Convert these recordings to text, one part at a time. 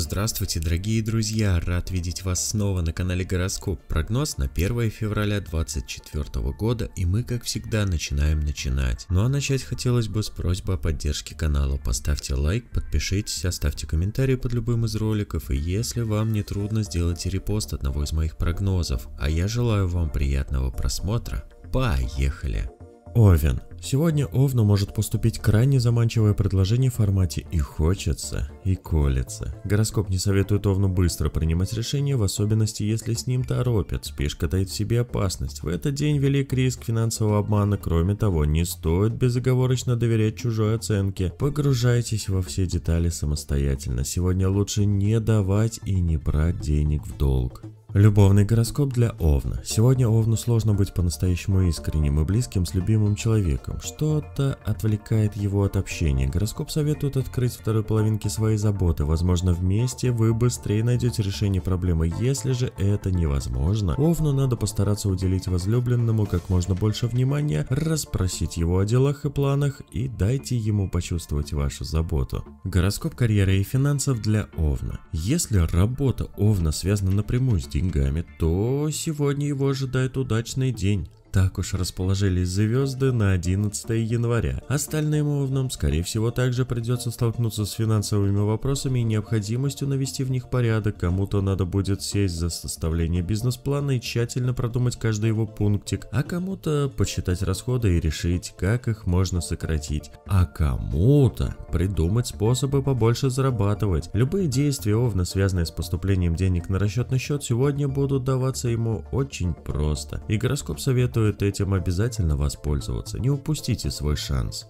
Здравствуйте, дорогие друзья! Рад видеть вас снова на канале Гороскоп. Прогноз на 1 февраля 2024 года, и мы, как всегда, начинаем начинать. Ну а начать хотелось бы с просьбы о поддержке канала. Поставьте лайк, подпишитесь, оставьте комментарий под любым из роликов, и если вам не трудно, сделайте репост одного из моих прогнозов. А я желаю вам приятного просмотра. Поехали! Овен. Сегодня Овну может поступить крайне заманчивое предложение в формате «и хочется, и колется». Гороскоп не советует Овну быстро принимать решения, в особенности если с ним торопят, спешка дает в себе опасность. В этот день велик риск финансового обмана, кроме того, не стоит безоговорочно доверять чужой оценке. Погружайтесь во все детали самостоятельно, сегодня лучше не давать и не брать денег в долг. Любовный гороскоп для Овна. Сегодня Овну сложно быть по-настоящему искренним и близким с любимым человеком. Что-то отвлекает его от общения. Гороскоп советует открыть второй половинке своей заботы. Возможно, вместе вы быстрее найдете решение проблемы. Если же это невозможно, Овну надо постараться уделить возлюбленному как можно больше внимания, расспросить его о делах и планах и дайте ему почувствовать вашу заботу. Гороскоп карьеры и финансов для Овна. Если работа Овна связана напрямую с деньгами, то сегодня его ожидает удачный день. Так уж расположились звезды на 11 января. Остальным овнам, скорее всего, также придется столкнуться с финансовыми вопросами и необходимостью навести в них порядок. Кому-то надо будет сесть за составление бизнес-плана и тщательно продумать каждый его пунктик, а кому-то посчитать расходы и решить, как их можно сократить. А кому-то придумать способы побольше зарабатывать. Любые действия овна, связанные с поступлением денег на расчетный счет, сегодня будут даваться ему очень просто. И гороскоп советует стоит этим обязательно воспользоваться, не упустите свой шанс.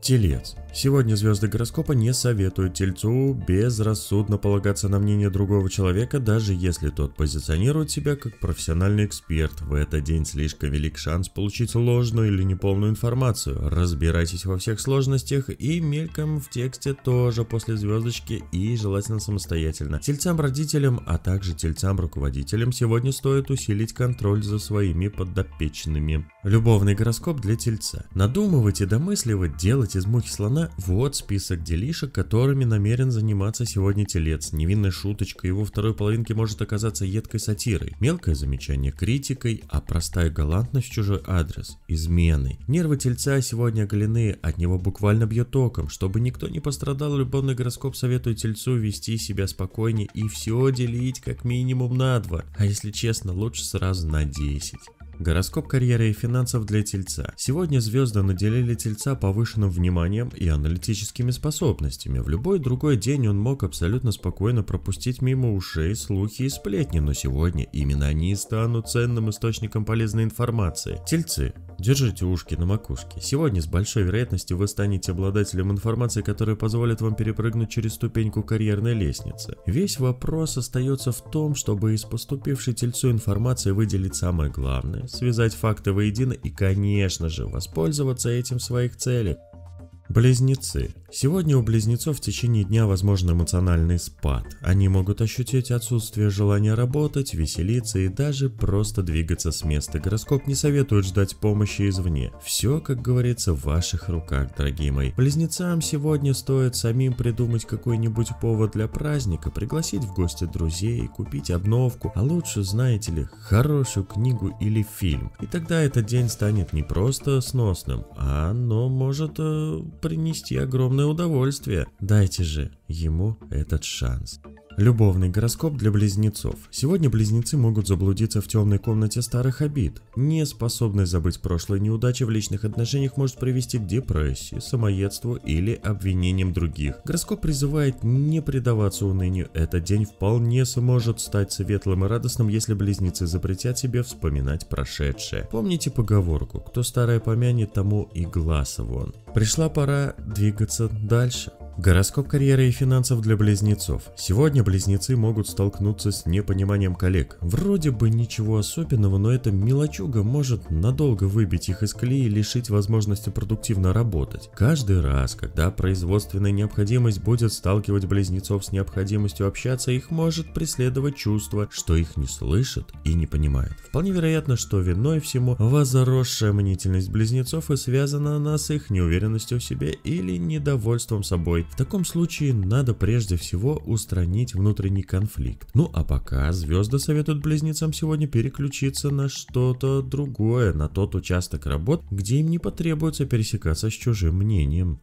Телец – Сегодня звезды гороскопа не советуют Тельцу безрассудно полагаться на мнение другого человека, даже если тот позиционирует себя как профессиональный эксперт. В этот день слишком велик шанс получить ложную или неполную информацию. Разбирайтесь во всех сложностях и мельком в тексте тоже после звездочки и желательно самостоятельно. Тельцам-родителям, а также тельцам-руководителям сегодня стоит усилить контроль за своими подопечными. Любовный гороскоп для Тельца. Надумывать и домысливать, делать из мухи слона вот список делишек, которыми намерен заниматься сегодня телец. Невинная шуточка его второй половинки может оказаться едкой сатирой, мелкое замечание критикой, а простая галантность чужой адрес – изменой. Нервы тельца сегодня оголены, от него буквально бьет током. Чтобы никто не пострадал, любовный гороскоп советует тельцу вести себя спокойнее и все делить как минимум на два, а если честно, лучше сразу на 10. Гороскоп карьеры и финансов для Тельца. Сегодня звезды наделили Тельца повышенным вниманием и аналитическими способностями. В любой другой день он мог абсолютно спокойно пропустить мимо ушей слухи и сплетни, но сегодня именно они станут ценным источником полезной информации. Тельцы, Держите ушки на макушке. Сегодня с большой вероятностью вы станете обладателем информации, которая позволит вам перепрыгнуть через ступеньку карьерной лестницы. Весь вопрос остается в том, чтобы из поступившей тельцу информации выделить самое главное, связать факты воедино и, конечно же, воспользоваться этим в своих целях. Близнецы. Сегодня у близнецов в течение дня возможен эмоциональный спад. Они могут ощутить отсутствие желания работать, веселиться и даже просто двигаться с места. Гороскоп не советует ждать помощи извне. Все, как говорится, в ваших руках, дорогие мои. Близнецам сегодня стоит самим придумать какой-нибудь повод для праздника, пригласить в гости друзей, купить обновку, а лучше, знаете ли, хорошую книгу или фильм. И тогда этот день станет не просто сносным, а оно может э, принести огромный огромное удовольствие. Дайте же ему этот шанс. Любовный гороскоп для близнецов. Сегодня близнецы могут заблудиться в темной комнате старых обид. Неспособность забыть прошлые неудачи в личных отношениях может привести к депрессии, самоедству или обвинениям других. Гороскоп призывает не предаваться унынию. Этот день вполне сможет стать светлым и радостным, если близнецы запретят себе вспоминать прошедшее. Помните поговорку «Кто старое помянет, тому и глаз вон». Пришла пора двигаться дальше. Гороскоп карьеры и финансов для близнецов. Сегодня близнецы могут столкнуться с непониманием коллег. Вроде бы ничего особенного, но эта мелочуга может надолго выбить их из клея и лишить возможности продуктивно работать. Каждый раз, когда производственная необходимость будет сталкивать близнецов с необходимостью общаться, их может преследовать чувство, что их не слышат и не понимают. Вполне вероятно, что виной всему возросшая мнительность близнецов и связана она с их неуверенностью в себе или недовольством собой в таком случае надо прежде всего устранить внутренний конфликт. Ну а пока звезды советуют близнецам сегодня переключиться на что-то другое, на тот участок работ, где им не потребуется пересекаться с чужим мнением.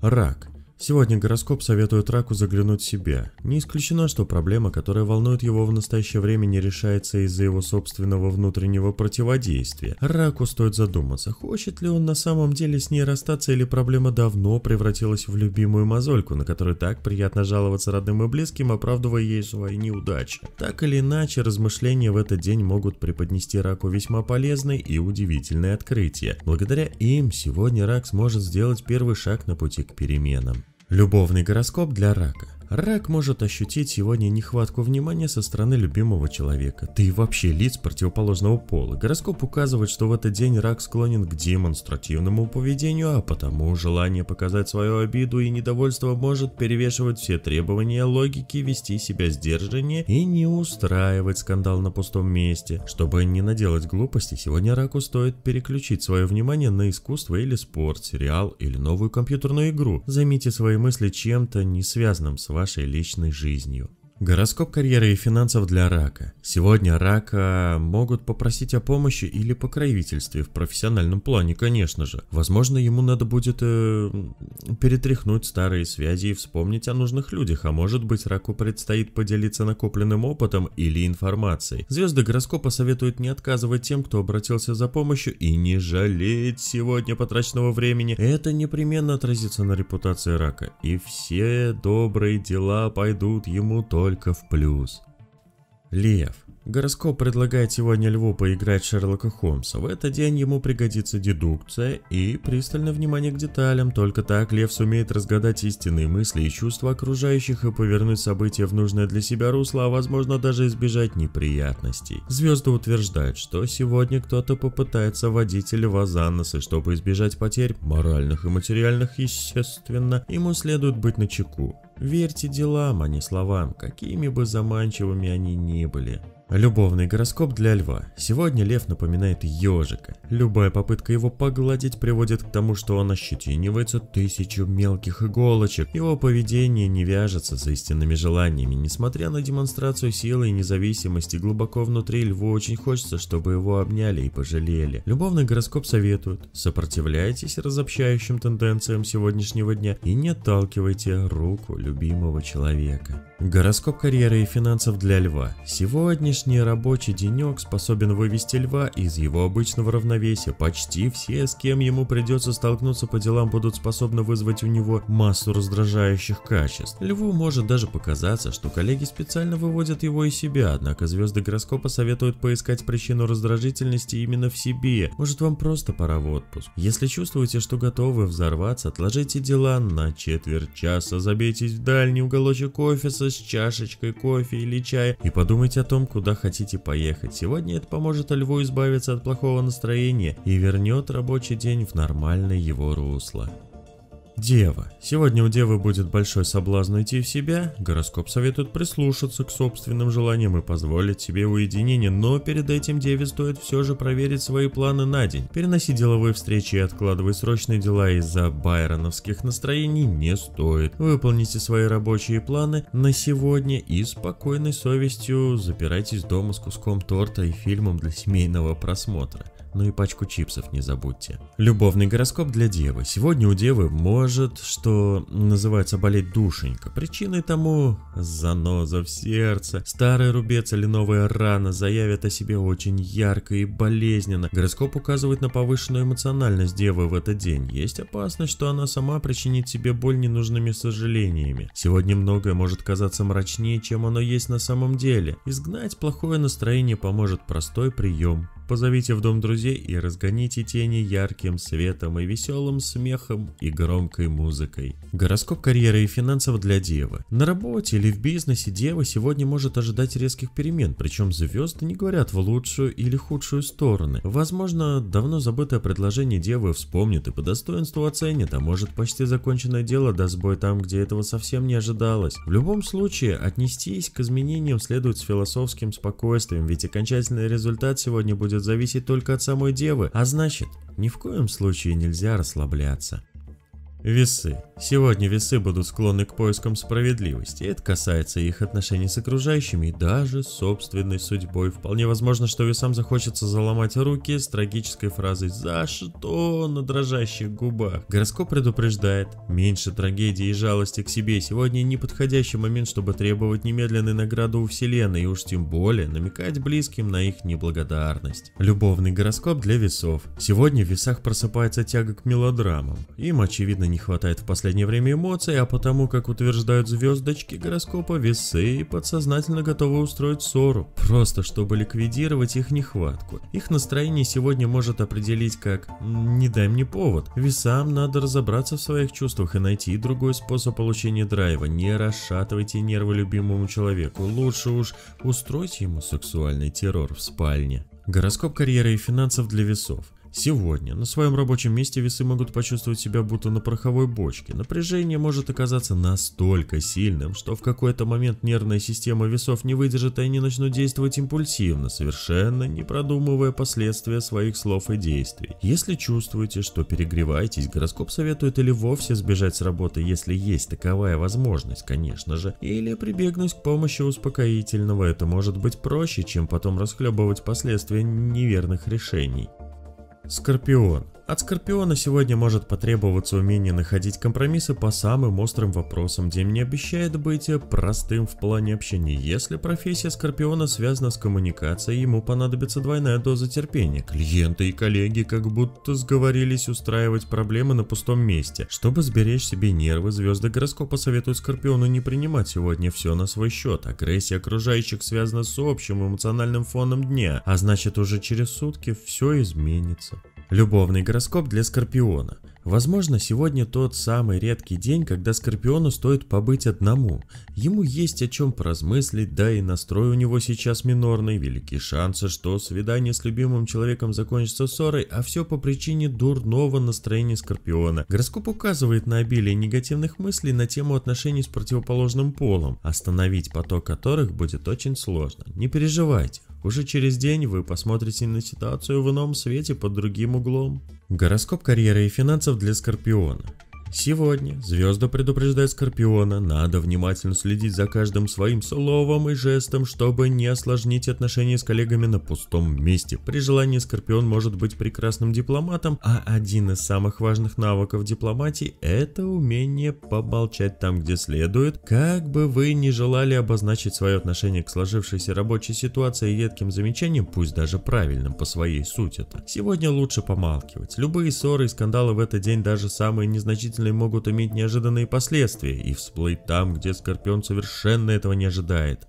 Рак. Сегодня гороскоп советует раку заглянуть в себя. Не исключено, что проблема, которая волнует его в настоящее время, не решается из-за его собственного внутреннего противодействия. Раку стоит задуматься, хочет ли он на самом деле с ней расстаться или проблема давно превратилась в любимую мозольку, на которой так приятно жаловаться родным и близким, оправдывая ей свои неудачи. Так или иначе, размышления в этот день могут преподнести раку весьма полезные и удивительные открытия. Благодаря им сегодня рак сможет сделать первый шаг на пути к переменам. Любовный гороскоп для рака. Рак может ощутить сегодня нехватку внимания со стороны любимого человека, да и вообще лиц противоположного пола. Гороскоп указывает, что в этот день рак склонен к демонстративному поведению, а потому желание показать свою обиду и недовольство может перевешивать все требования логики, вести себя сдержаннее и не устраивать скандал на пустом месте. Чтобы не наделать глупости, сегодня раку стоит переключить свое внимание на искусство или спорт, сериал или новую компьютерную игру. Займите свои мысли чем-то не связанным с вами вашей личной жизнью. Гороскоп карьеры и финансов для рака. Сегодня рака могут попросить о помощи или покровительстве в профессиональном плане, конечно же. Возможно, ему надо будет э, перетряхнуть старые связи и вспомнить о нужных людях, а может быть раку предстоит поделиться накопленным опытом или информацией. Звезды гороскопа советуют не отказывать тем, кто обратился за помощью и не жалеть сегодня потраченного времени. Это непременно отразится на репутации рака, и все добрые дела пойдут ему только только в плюс. Лев. Гороскоп предлагает сегодня Льву поиграть Шерлока Холмса. В этот день ему пригодится дедукция и пристальное внимание к деталям. Только так Лев сумеет разгадать истинные мысли и чувства окружающих и повернуть события в нужное для себя русло, а возможно даже избежать неприятностей. Звезды утверждают, что сегодня кто-то попытается водить Льва за нос, и чтобы избежать потерь, моральных и материальных, естественно, ему следует быть начеку. Верьте делам, а не словам, какими бы заманчивыми они ни были – Любовный гороскоп для льва. Сегодня лев напоминает ежика. Любая попытка его погладить приводит к тому, что он ощетинивается тысячу мелких иголочек. Его поведение не вяжется с истинными желаниями. Несмотря на демонстрацию силы и независимости, глубоко внутри льву очень хочется, чтобы его обняли и пожалели. Любовный гороскоп советует. Сопротивляйтесь разобщающим тенденциям сегодняшнего дня и не отталкивайте руку любимого человека. Гороскоп карьеры и финансов для льва. Сегодня Сегодняшний рабочий денек способен вывести льва из его обычного равновесия. Почти все, с кем ему придется столкнуться по делам, будут способны вызвать у него массу раздражающих качеств. Льву может даже показаться, что коллеги специально выводят его из себя, однако звезды гороскопа советуют поискать причину раздражительности именно в себе. Может вам просто пора в отпуск. Если чувствуете, что готовы взорваться, отложите дела на четверть часа, забейтесь в дальний уголочек офиса с чашечкой кофе или чая и подумайте о том, куда куда хотите поехать. Сегодня это поможет льву избавиться от плохого настроения и вернет рабочий день в нормальное его русло. Дева. Сегодня у Девы будет большой соблазн уйти в себя. Гороскоп советует прислушаться к собственным желаниям и позволить себе уединение, но перед этим Деве стоит все же проверить свои планы на день. Переноси деловые встречи и откладывай срочные дела из-за байроновских настроений не стоит. Выполните свои рабочие планы на сегодня и спокойной совестью запирайтесь дома с куском торта и фильмом для семейного просмотра ну и пачку чипсов не забудьте. Любовный гороскоп для Девы. Сегодня у Девы может, что называется, болеть душенька. Причиной тому заноза в сердце, старый рубец или новая рана заявят о себе очень ярко и болезненно. Гороскоп указывает на повышенную эмоциональность Девы в этот день. Есть опасность, что она сама причинит себе боль ненужными сожалениями. Сегодня многое может казаться мрачнее, чем оно есть на самом деле. Изгнать плохое настроение поможет простой прием Позовите в дом друзей и разгоните тени ярким светом и веселым смехом и громкой музыкой. Гороскоп карьеры и финансов для Девы. На работе или в бизнесе Дева сегодня может ожидать резких перемен, причем звезды не говорят в лучшую или худшую стороны. Возможно, давно забытое предложение Девы вспомнит и по достоинству оценит, а может почти законченное дело даст бой там, где этого совсем не ожидалось. В любом случае, отнестись к изменениям следует с философским спокойствием, ведь окончательный результат сегодня будет будет зависеть только от самой девы, а значит, ни в коем случае нельзя расслабляться. Весы. Сегодня весы будут склонны к поискам справедливости. Это касается их отношений с окружающими и даже собственной судьбой. Вполне возможно, что весам захочется заломать руки с трагической фразой «За что?» на дрожащих губах. Гороскоп предупреждает, меньше трагедии и жалости к себе. Сегодня неподходящий момент, чтобы требовать немедленной награду у Вселенной, и уж тем более намекать близким на их неблагодарность. Любовный гороскоп для весов. Сегодня в весах просыпается тяга к мелодрамам. Им, очевидно, не не хватает в последнее время эмоций, а потому, как утверждают звездочки гороскопа, весы подсознательно готовы устроить ссору, просто чтобы ликвидировать их нехватку. Их настроение сегодня может определить как «не дай мне повод». Весам надо разобраться в своих чувствах и найти другой способ получения драйва. Не расшатывайте нервы любимому человеку, лучше уж устройте ему сексуальный террор в спальне. Гороскоп карьеры и финансов для весов. Сегодня на своем рабочем месте весы могут почувствовать себя будто на пороховой бочке. Напряжение может оказаться настолько сильным, что в какой-то момент нервная система весов не выдержит и они начнут действовать импульсивно, совершенно не продумывая последствия своих слов и действий. Если чувствуете, что перегреваетесь, гороскоп советует или вовсе сбежать с работы, если есть таковая возможность, конечно же, или прибегнуть к помощи успокоительного. Это может быть проще, чем потом расхлебывать последствия неверных решений. Скорпион. От Скорпиона сегодня может потребоваться умение находить компромиссы по самым острым вопросам, день не обещает быть простым в плане общения. Если профессия Скорпиона связана с коммуникацией, ему понадобится двойная доза терпения. Клиенты и коллеги как будто сговорились устраивать проблемы на пустом месте. Чтобы сберечь себе нервы, звезды гороскопа советуют Скорпиону не принимать сегодня все на свой счет. Агрессия окружающих связана с общим эмоциональным фоном дня, а значит уже через сутки все изменится. Любовный гороскоп для Скорпиона. Возможно, сегодня тот самый редкий день, когда Скорпиону стоит побыть одному. Ему есть о чем поразмыслить, да и настрой у него сейчас минорный, велики шансы, что свидание с любимым человеком закончится ссорой, а все по причине дурного настроения Скорпиона. Гороскоп указывает на обилие негативных мыслей на тему отношений с противоположным полом, остановить поток которых будет очень сложно. Не переживайте, уже через день вы посмотрите на ситуацию в ином свете под другим углом. Гороскоп карьеры и финансов для Скорпиона. Сегодня звезда предупреждает Скорпиона, надо внимательно следить за каждым своим словом и жестом, чтобы не осложнить отношения с коллегами на пустом месте. При желании Скорпион может быть прекрасным дипломатом, а один из самых важных навыков дипломатии – это умение поболчать там, где следует. Как бы вы ни желали обозначить свое отношение к сложившейся рабочей ситуации едким замечанием, пусть даже правильным по своей сути-то, сегодня лучше помалкивать. Любые ссоры и скандалы в этот день, даже самые незначительные, действительно могут иметь неожиданные последствия и всплыть там, где Скорпион совершенно этого не ожидает.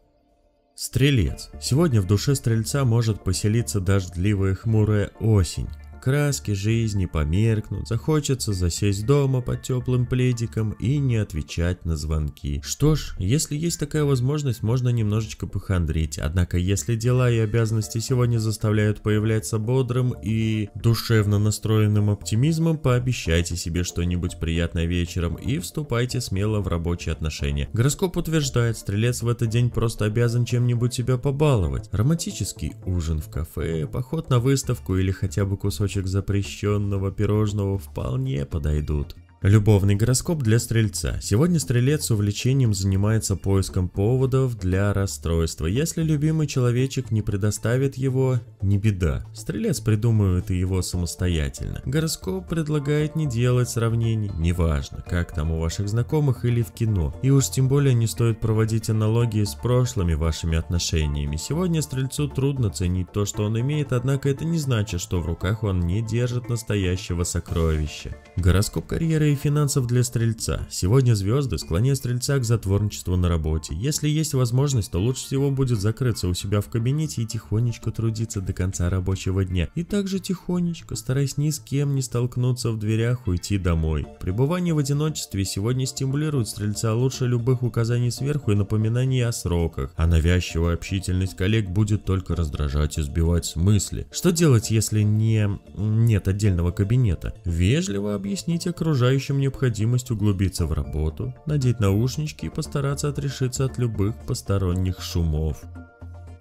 Стрелец. Сегодня в душе Стрельца может поселиться дождливая хмурая осень. Краски жизни померкнут, захочется засесть дома под теплым пледиком и не отвечать на звонки. Что ж, если есть такая возможность, можно немножечко похандрить. Однако, если дела и обязанности сегодня заставляют появляться бодрым и душевно настроенным оптимизмом, пообещайте себе что-нибудь приятное вечером и вступайте смело в рабочие отношения. Гороскоп утверждает, стрелец в этот день просто обязан чем-нибудь себя побаловать. Романтический ужин в кафе, поход на выставку или хотя бы кусочек кусочек запрещенного пирожного вполне подойдут. Любовный гороскоп для Стрельца. Сегодня Стрелец с увлечением занимается поиском поводов для расстройства. Если любимый человечек не предоставит его, не беда. Стрелец придумывает его самостоятельно. Гороскоп предлагает не делать сравнений, неважно, как там у ваших знакомых или в кино. И уж тем более не стоит проводить аналогии с прошлыми вашими отношениями. Сегодня Стрельцу трудно ценить то, что он имеет, однако это не значит, что в руках он не держит настоящего сокровища. Гороскоп карьеры и финансов для стрельца. Сегодня звезды склоняют стрельца к затворничеству на работе. Если есть возможность, то лучше всего будет закрыться у себя в кабинете и тихонечко трудиться до конца рабочего дня. И также тихонечко, стараясь ни с кем не столкнуться в дверях, уйти домой. Пребывание в одиночестве сегодня стимулирует стрельца лучше любых указаний сверху и напоминаний о сроках. А навязчивая общительность коллег будет только раздражать и сбивать с мысли. Что делать, если не... нет отдельного кабинета? Вежливо объяснить окружающим испытывающим необходимость углубиться в работу, надеть наушнички и постараться отрешиться от любых посторонних шумов.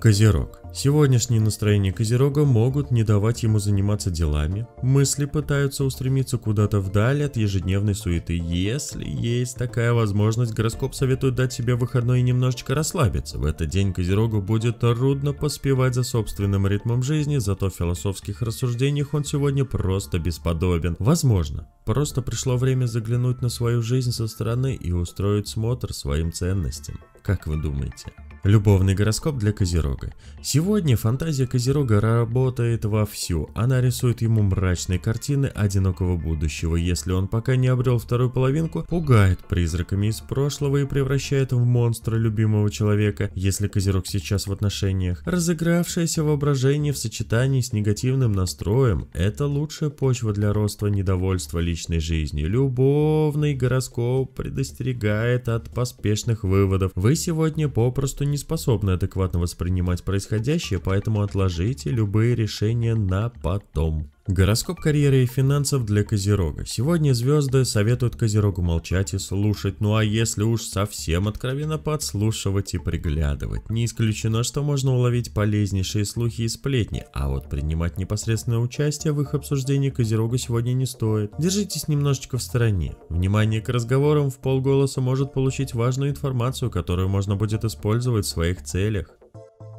Козерог. Сегодняшние настроения Козерога могут не давать ему заниматься делами. Мысли пытаются устремиться куда-то вдаль от ежедневной суеты. Если есть такая возможность, гороскоп советует дать себе выходной и немножечко расслабиться. В этот день Козерогу будет трудно поспевать за собственным ритмом жизни, зато в философских рассуждениях он сегодня просто бесподобен. Возможно, просто пришло время заглянуть на свою жизнь со стороны и устроить смотр своим ценностям. Как вы думаете? Любовный гороскоп для Козерога. Сегодня фантазия Козерога работает вовсю. Она рисует ему мрачные картины одинокого будущего. Если он пока не обрел вторую половинку, пугает призраками из прошлого и превращает в монстра любимого человека. Если Козерог сейчас в отношениях, разыгравшееся воображение в сочетании с негативным настроем – это лучшая почва для роста недовольства личной жизни. Любовный гороскоп предостерегает от поспешных выводов. Вы вы сегодня попросту не способны адекватно воспринимать происходящее, поэтому отложите любые решения на потом. Гороскоп карьеры и финансов для Козерога. Сегодня звезды советуют Козерогу молчать и слушать, ну а если уж совсем откровенно подслушивать и приглядывать. Не исключено, что можно уловить полезнейшие слухи и сплетни, а вот принимать непосредственное участие в их обсуждении Козерогу сегодня не стоит. Держитесь немножечко в стороне. Внимание к разговорам в полголоса может получить важную информацию, которую можно будет использовать в своих целях.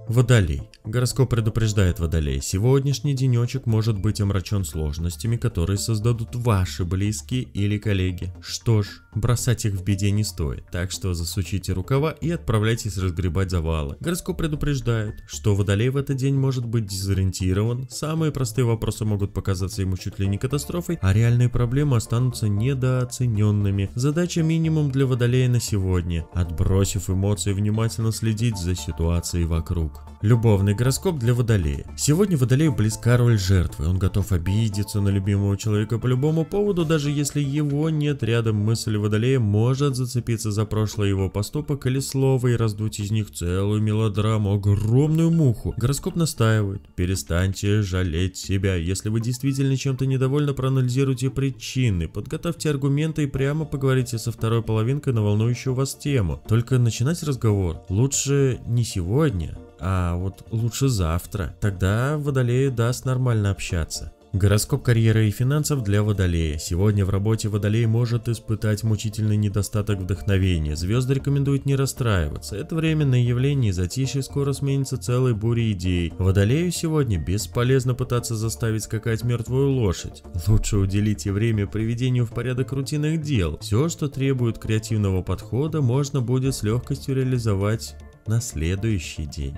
Водолей. Гороскоп предупреждает Водолей, сегодняшний денечек может быть омрачен сложностями, которые создадут ваши близкие или коллеги. Что ж, бросать их в беде не стоит, так что засучите рукава и отправляйтесь разгребать завалы. Гороскоп предупреждает, что Водолей в этот день может быть дезориентирован, самые простые вопросы могут показаться ему чуть ли не катастрофой, а реальные проблемы останутся недооцененными. Задача минимум для Водолея на сегодня, отбросив эмоции, внимательно следить за ситуацией вокруг. Любовный гороскоп для Водолея. Сегодня Водолею близка роль жертвы, он готов обидеться на любимого человека по любому поводу, даже если его нет рядом, мысль Водолея может зацепиться за прошлое его поступок или слово и раздуть из них целую мелодраму, огромную муху. Гороскоп настаивает, перестаньте жалеть себя, если вы действительно чем-то недовольны, проанализируйте причины, подготовьте аргументы и прямо поговорите со второй половинкой на волнующую вас тему. Только начинать разговор лучше не сегодня, а вот лучше завтра. Тогда Водолею даст нормально общаться. Гороскоп карьеры и финансов для Водолея. Сегодня в работе Водолей может испытать мучительный недостаток вдохновения. Звезды рекомендуют не расстраиваться. Это временное явление и затишье скоро сменится целой бурей идей. Водолею сегодня бесполезно пытаться заставить скакать мертвую лошадь. Лучше уделите время приведению в порядок рутинных дел. Все, что требует креативного подхода, можно будет с легкостью реализовать на следующий день.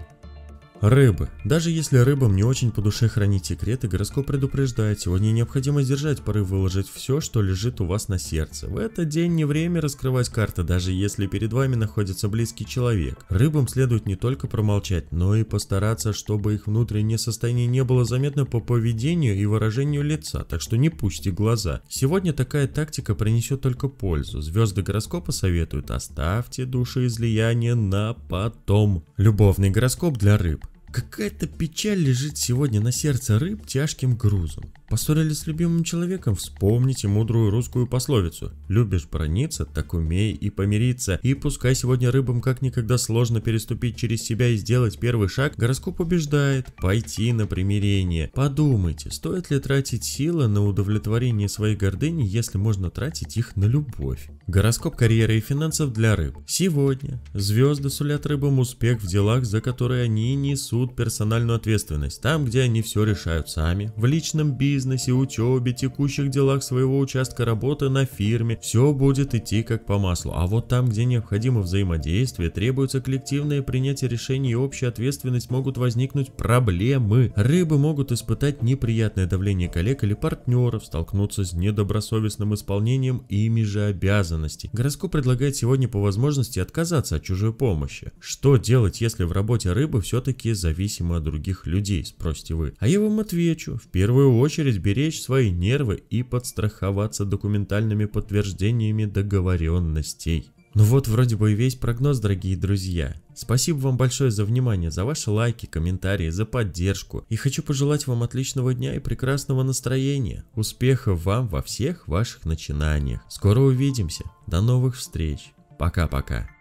Рыбы. Даже если рыбам не очень по душе хранить секреты, гороскоп предупреждает, сегодня необходимо сдержать порыв выложить все, что лежит у вас на сердце. В этот день не время раскрывать карты, даже если перед вами находится близкий человек. Рыбам следует не только промолчать, но и постараться, чтобы их внутреннее состояние не было заметно по поведению и выражению лица, так что не пусти глаза. Сегодня такая тактика принесет только пользу. Звезды гороскопа советуют оставьте душеизлияние на потом. Любовный гороскоп для рыб. Какая-то печаль лежит сегодня на сердце рыб тяжким грузом. Поссорились с любимым человеком? Вспомните мудрую русскую пословицу. Любишь брониться, так умей и помириться. И пускай сегодня рыбам как никогда сложно переступить через себя и сделать первый шаг, гороскоп убеждает пойти на примирение. Подумайте, стоит ли тратить силы на удовлетворение своей гордыни, если можно тратить их на любовь? Гороскоп карьеры и финансов для рыб. Сегодня звезды сулят рыбам успех в делах, за которые они несут персональную ответственность, там, где они все решают сами, в личном бизнесе, бизнесе, учебе, текущих делах своего участка работы на фирме. Все будет идти как по маслу. А вот там, где необходимо взаимодействие, требуется коллективное принятие решений и общая ответственность, могут возникнуть проблемы. Рыбы могут испытать неприятное давление коллег или партнеров, столкнуться с недобросовестным исполнением ими же обязанностей. Гороскоп предлагает сегодня по возможности отказаться от чужой помощи. Что делать, если в работе рыбы все-таки зависимы от других людей, спросите вы? А я вам отвечу. В первую очередь позволить беречь свои нервы и подстраховаться документальными подтверждениями договоренностей. Ну вот вроде бы и весь прогноз, дорогие друзья. Спасибо вам большое за внимание, за ваши лайки, комментарии, за поддержку. И хочу пожелать вам отличного дня и прекрасного настроения. Успехов вам во всех ваших начинаниях. Скоро увидимся. До новых встреч. Пока-пока.